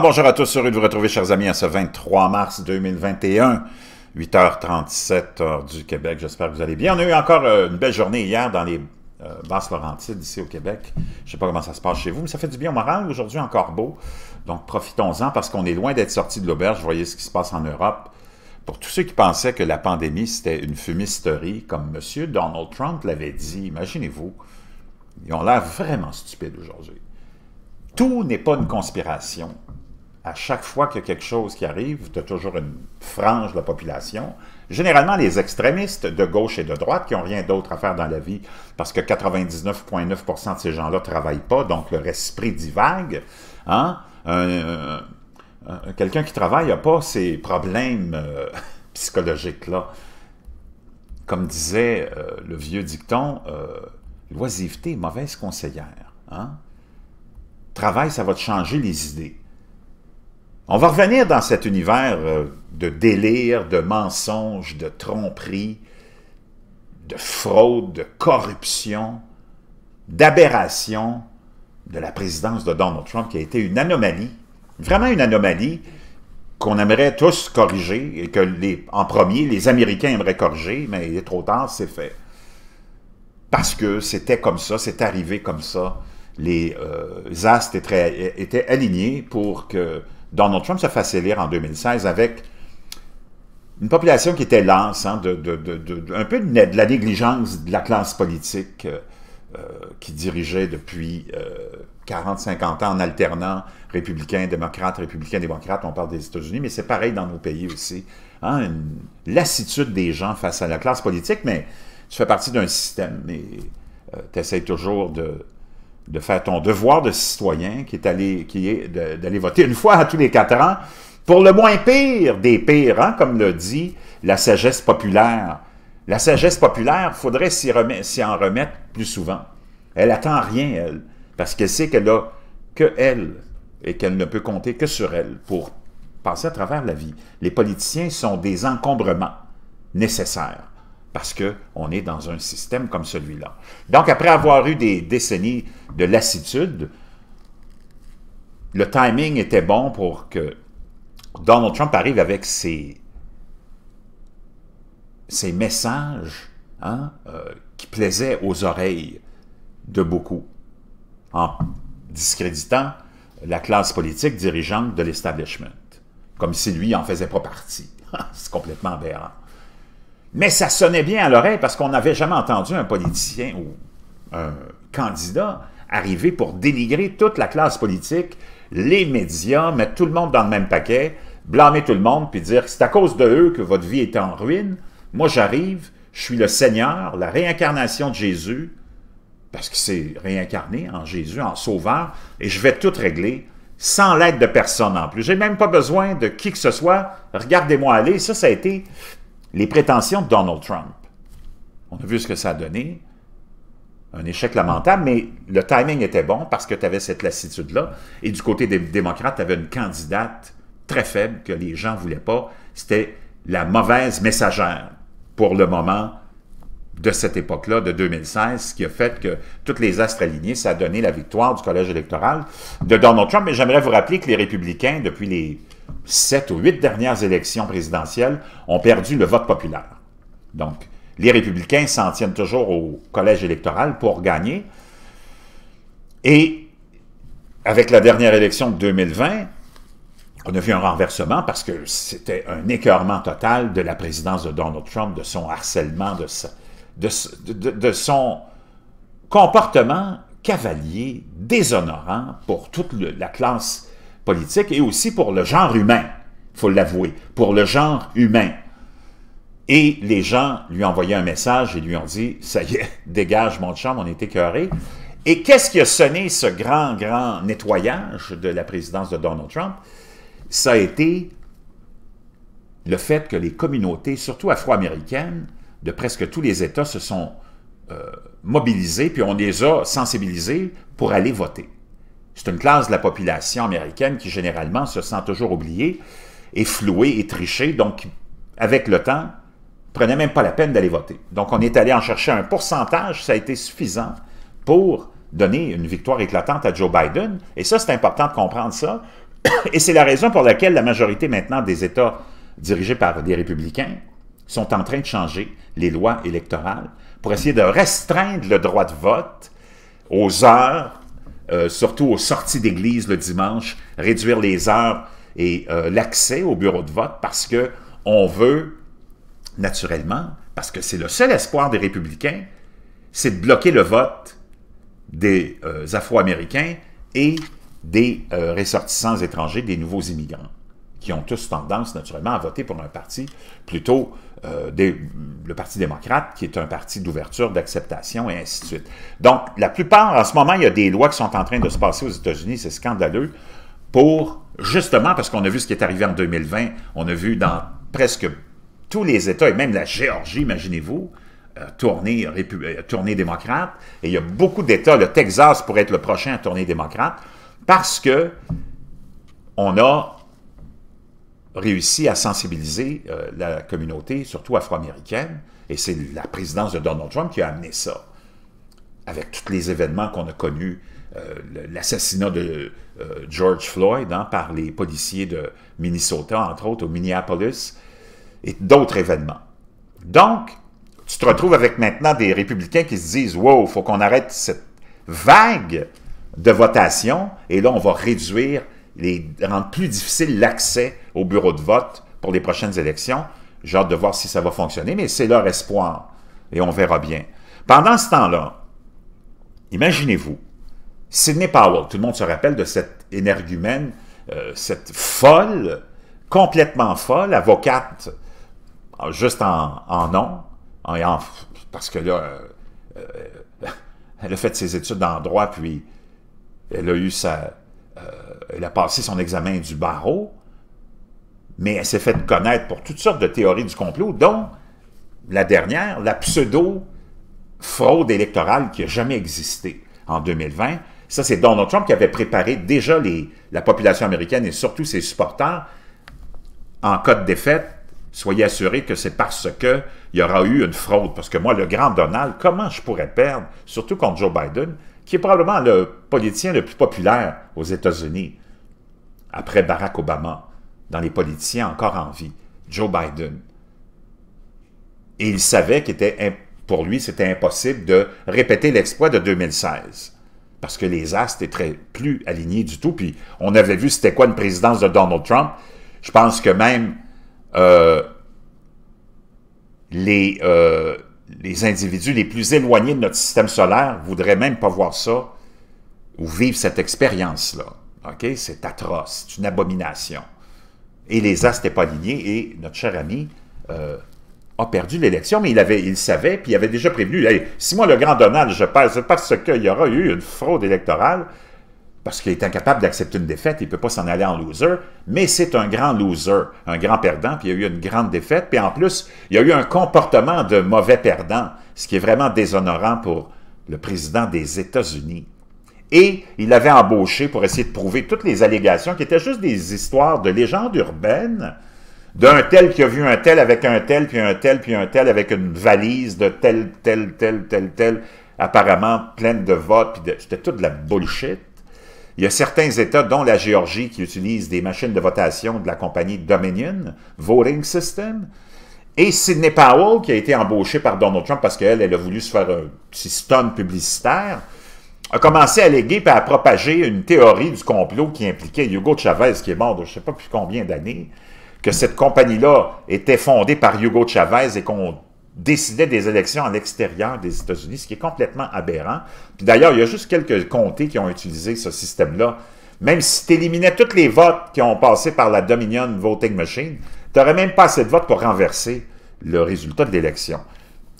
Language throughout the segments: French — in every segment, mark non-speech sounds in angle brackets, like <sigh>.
bonjour à tous, heureux de vous retrouver chers amis à ce 23 mars 2021, 8h37 heure du Québec, j'espère que vous allez bien. On a eu encore euh, une belle journée hier dans les euh, Basses-Laurentides ici au Québec. Je ne sais pas comment ça se passe chez vous, mais ça fait du bien au moral, aujourd'hui encore beau. Donc profitons-en parce qu'on est loin d'être sorti de l'auberge, vous voyez ce qui se passe en Europe. Pour tous ceux qui pensaient que la pandémie c'était une fumisterie, comme M. Donald Trump l'avait dit, imaginez-vous, ils ont l'air vraiment stupides aujourd'hui. Tout n'est pas une conspiration. À chaque fois qu'il y a quelque chose qui arrive, tu as toujours une frange de la population, généralement les extrémistes de gauche et de droite qui n'ont rien d'autre à faire dans la vie parce que 99,9% de ces gens-là ne travaillent pas, donc leur esprit divague. Hein? Quelqu'un qui travaille n'a pas ces problèmes euh, <laughs> psychologiques-là. Comme disait euh, le vieux dicton, euh, l'oisiveté est mauvaise conseillère. Hein? travail, ça va te changer les idées. On va revenir dans cet univers euh, de délire, de mensonges, de tromperies, de fraude, de corruption, d'aberration de la présidence de Donald Trump qui a été une anomalie, vraiment une anomalie qu'on aimerait tous corriger et que, les, en premier, les Américains aimeraient corriger, mais il est trop tard, c'est fait. Parce que c'était comme ça, c'est arrivé comme ça les euh, étaient, alignés pour que Donald Trump se fasse élire en 2016 avec une population qui était lance, hein, un peu de, la négligence de la classe politique euh, euh, qui dirigeait depuis 40-50 euh, ans en alternant républicains, démocrates, républicains, démocrates. On parle des États-Unis, mais c'est pareil dans nos pays aussi. Hein, une lassitude des gens face à la classe politique, mais tu fais partie d'un système et tu essaies toujours de de faire ton devoir de citoyen qui est allé, qui est d'aller voter une fois à tous les quatre ans pour le moins pire des pires, hein, comme le dit la sagesse populaire. La sagesse populaire, faudrait s'y en remettre plus souvent. Elle attend rien, elle, parce qu'elle sait qu'elle a que elle et qu'elle ne peut compter que sur elle pour passer à travers la vie. Les politiciens sont des encombrements nécessaires parce qu'on est dans un système comme celui-là. Donc, après avoir eu des décennies de lassitude, le timing était bon pour que Donald Trump arrive avec ses, messages hein, euh, qui plaisaient aux oreilles de beaucoup, en discréditant la classe politique dirigeante de l'establishment, comme si lui en faisait pas partie. <laughs> C'est complètement aberrant. Mais ça sonnait bien à l'oreille parce qu'on n'avait jamais entendu un politicien ou un candidat arriver pour dénigrer toute la classe politique, les médias, mettre tout le monde dans le même paquet, blâmer tout le monde, puis dire que c'est à cause de eux que votre vie est en ruine. Moi, j'arrive, je suis le Seigneur, la réincarnation de Jésus, parce que c'est réincarné en Jésus, en sauveur, et je vais tout régler sans l'aide de personne en plus. Je n'ai même pas besoin de qui que ce soit. Regardez-moi aller. Ça, ça a été les prétentions de Donald Trump. On a vu ce que ça a donné un échec lamentable, mais le timing était bon parce que tu avais cette lassitude-là. Et du côté des démocrates, tu avais une candidate très faible que les gens ne voulaient pas. C'était la mauvaise messagère pour le moment de cette époque-là, de 2016, ce qui a fait que toutes les astres alignés, ça a donné la victoire du collège électoral de Donald Trump. Mais j'aimerais vous rappeler que les républicains, depuis les sept ou huit dernières élections présidentielles, ont perdu le vote populaire. Donc, les républicains s'en tiennent toujours au collège électoral pour gagner. Et avec la dernière élection de 2020, on a vu un renversement parce que c'était un écœurement total de la présidence de Donald Trump, de son harcèlement, de, son comportement cavalier, déshonorant pour toute la classe politique et aussi pour le genre humain, il faut l'avouer, pour le genre humain. Et les gens lui ont envoyé un message et lui ont dit « Ça y est, <laughs> dégage mon chambre, on est écœuré. » Et qu'est-ce qui a sonné ce grand, grand nettoyage de la présidence de Donald Trump? Ça a été le fait que les communautés, surtout afro-américaines, de presque tous les États se sont euh, mobilisées, puis on les a sensibilisées pour aller voter. C'est une classe de la population américaine qui généralement se sent toujours oubliée et et trichée, donc avec le temps, prenait même pas la peine d'aller voter. Donc, on est allé en chercher un pourcentage, ça a été suffisant pour donner une victoire éclatante à Joe Biden. Et ça, c'est important de comprendre ça. <coughs> Et c'est la raison pour laquelle la majorité maintenant des États dirigés par des républicains sont en train de changer les lois électorales pour essayer de restreindre le droit de vote aux heures, euh, surtout aux sorties d'église le dimanche, réduire les heures et euh, l'accès au bureau de vote parce que on veut naturellement, parce que c'est le seul espoir des républicains, c'est de bloquer le vote des euh, Afro-Américains et des euh, ressortissants étrangers, des nouveaux immigrants, qui ont tous tendance naturellement à voter pour un parti plutôt euh, le Parti démocrate, qui est un parti d'ouverture, d'acceptation, et ainsi de suite. Donc, la plupart, en ce moment, il y a des lois qui sont en train de se passer aux États-Unis, c'est scandaleux, pour, justement, parce qu'on a vu ce qui est arrivé en 2020, on a vu dans presque tous les États, et même la Géorgie, imaginez-vous, euh, tournée, euh, euh, tournée démocrate, et il y a beaucoup d'États, le Texas pourrait être le prochain à tourner démocrate, parce que on a réussi à sensibiliser la communauté, surtout afro-américaine, et c'est la présidence de Donald Trump qui a amené ça, avec tous les événements qu'on a connus, l'assassinat de George Floyd hein, par les policiers de Minnesota, entre autres, au Minneapolis, et d'autres événements. Donc, tu te retrouves avec maintenant des républicains qui se disent Wow, il faut qu'on arrête cette vague de votation, et là, on va réduire, les, rendre plus difficile l'accès au bureau de vote pour les prochaines élections. J'ai hâte de voir si ça va fonctionner, mais c'est leur espoir, et on verra bien. Pendant ce temps-là, imaginez-vous, Sidney Powell, tout le monde se rappelle de cette énergumène, euh, cette folle, complètement folle, avocate ah, juste en, nom, parce que là, euh, euh, <laughs> elle a fait ses études en droit, puis elle a eu sa... Euh, elle a passé son examen du barreau, mais elle s'est faite connaître pour toutes sortes de théories du complot, dont la dernière, la pseudo-fraude électorale qui n'a jamais existé en 2020. Ça, c'est Donald Trump qui avait préparé déjà les, la population américaine et surtout ses supporters en cas de défaite soyez assurés que c'est parce qu'il y aura eu une fraude. Parce que moi, le grand Donald, comment je pourrais perdre, surtout contre Joe Biden, qui est probablement le politicien le plus populaire aux États-Unis, après Barack Obama, dans les politiciens encore en vie, Joe Biden. Et il savait que pour lui, c'était impossible de répéter l'exploit de 2016. Parce que les astres étaient plus alignés du tout. Puis on avait vu c'était quoi une présidence de Donald Trump. Je pense que même euh, les, euh, les individus les plus éloignés de notre système solaire voudraient même pas voir ça ou vivre cette expérience-là. OK? C'est atroce, c'est une abomination. Et les As n'étaient pas alignés et notre cher ami euh, a perdu l'élection, mais il, avait, il savait, puis il avait déjà prévenu, si moi le grand Donald, je c'est parce qu'il y aura eu une fraude électorale, parce qu'il est incapable d'accepter une défaite, il ne peut pas s'en aller en loser, mais c'est un grand loser, un grand perdant, puis il y a eu une grande défaite, puis en plus, il y a eu un comportement de mauvais perdant, ce qui est vraiment déshonorant pour le président des États-Unis. Et il avait embauché pour essayer de prouver toutes les allégations qui étaient juste des histoires de légendes urbaines, d'un tel qui a vu un tel avec un tel, puis un tel, puis un tel, avec une valise de tel, tel, tel, tel, tel, apparemment pleine de votes, puis c'était toute de la bullshit. Il y a certains États, dont la Géorgie, qui utilisent des machines de votation de la compagnie Dominion, Voting System, et Sidney Powell, qui a été embauchée par Donald Trump parce qu'elle, elle a voulu se faire un petit stone publicitaire, a commencé à léguer et à propager une théorie du complot qui impliquait Hugo Chavez, qui est mort de je ne sais pas plus combien d'années, que cette compagnie-là était fondée par Hugo Chavez et qu'on décidait des élections à l'extérieur des États-Unis, ce qui est complètement aberrant. Puis d'ailleurs, il y a juste quelques comtés qui ont utilisé ce système-là. Même si tu éliminais tous les votes qui ont passé par la Dominion Voting Machine, tu n'aurais même pas assez de votes pour renverser le résultat de l'élection.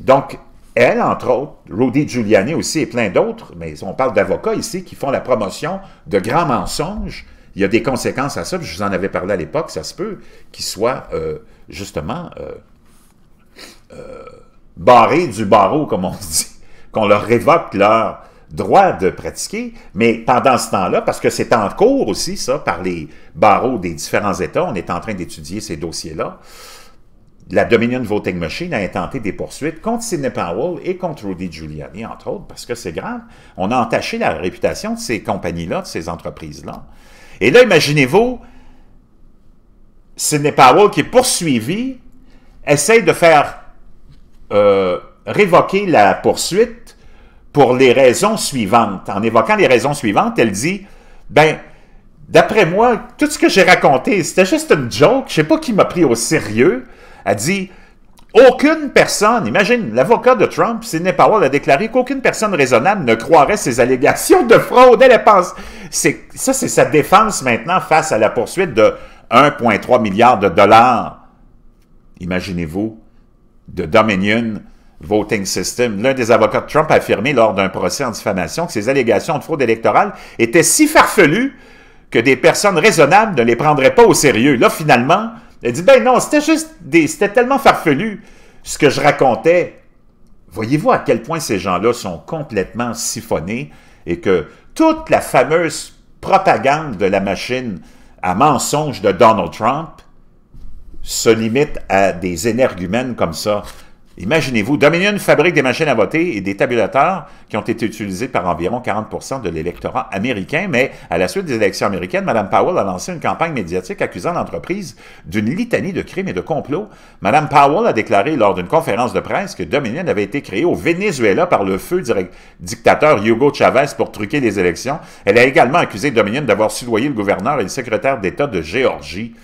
Donc, elle, entre autres, Rudy Giuliani aussi et plein d'autres, mais on parle d'avocats ici qui font la promotion de grands mensonges. Il y a des conséquences à ça, je vous en avais parlé à l'époque, ça se peut, qu'ils soient euh, justement euh, euh, barré du barreau, comme on <laughs> dit, qu'on leur révoque leur droit de pratiquer, mais pendant ce temps-là, parce que c'est en cours aussi, ça, par les barreaux des différents États, on est en train d'étudier ces dossiers-là, la Dominion Voting Machine a intenté des poursuites contre Sidney Powell et contre Rudy Giuliani, entre autres, parce que c'est grave. On a entaché la réputation de ces compagnies-là, de ces entreprises-là. Et là, imaginez-vous, Sidney Powell qui est poursuivi essaye de faire euh, révoquer la poursuite pour les raisons suivantes. En évoquant les raisons suivantes, elle dit, ben, d'après moi, tout ce que j'ai raconté, c'était juste une joke, je sais pas qui m'a pris au sérieux. Elle dit, aucune personne, imagine, l'avocat de Trump, Sidney Powell, a déclaré qu'aucune personne raisonnable ne croirait ses allégations de fraude. Elle pense, ça c'est sa défense maintenant face à la poursuite de 1,3 milliard de dollars. Imaginez-vous, de Dominion Voting System. L'un des avocats de Trump a affirmé lors d'un procès en diffamation que ses allégations de fraude électorale étaient si farfelues que des personnes raisonnables ne les prendraient pas au sérieux. Là, finalement, elle dit, ben non, c'était juste des, c'était tellement farfelu ce que je racontais. Voyez-vous à quel point ces gens-là sont complètement siphonnés et que toute la fameuse propagande de la machine à mensonges de Donald Trump se limite à des énergumènes comme ça. Imaginez-vous, Dominion fabrique des machines à voter et des tabulateurs qui ont été utilisés par environ 40 de l'électorat américain, mais à la suite des élections américaines, Mme Powell a lancé une campagne médiatique accusant l'entreprise d'une litanie de crimes et de complots. Mme Powell a déclaré lors d'une conférence de presse que Dominion avait été créée au Venezuela par le feu dictateur Hugo Chavez pour truquer les élections. Elle a également accusé Dominion d'avoir soudoyé le gouverneur et le secrétaire d'État de Géorgie.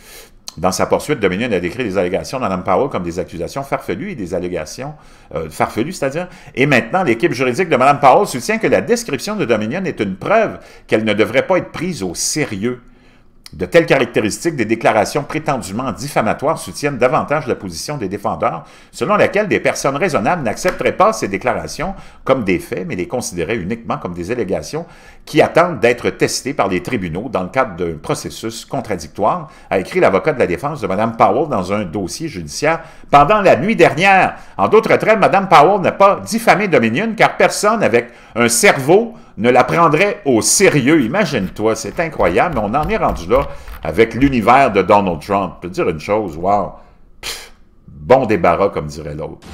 Dans sa poursuite, Dominion a décrit les allégations de Mme Powell comme des accusations farfelues et des allégations euh, farfelues, c'est-à-dire. Et maintenant, l'équipe juridique de Mme Powell soutient que la description de Dominion est une preuve qu'elle ne devrait pas être prise au sérieux de telles caractéristiques, des déclarations prétendument diffamatoires soutiennent davantage la position des défendeurs, selon laquelle des personnes raisonnables n'accepteraient pas ces déclarations comme des faits, mais les considéraient uniquement comme des allégations qui attendent d'être testées par les tribunaux dans le cadre d'un processus contradictoire, a écrit l'avocat de la défense de Mme Powell dans un dossier judiciaire pendant la nuit dernière. En d'autres termes, Mme Powell n'a pas diffamé Dominion car personne avec un cerveau ne la prendrait au sérieux. Imagine-toi, c'est incroyable, mais on en est rendu là avec l'univers de Donald Trump. Je dire une chose, wow, bon débarras, comme dirait l'autre.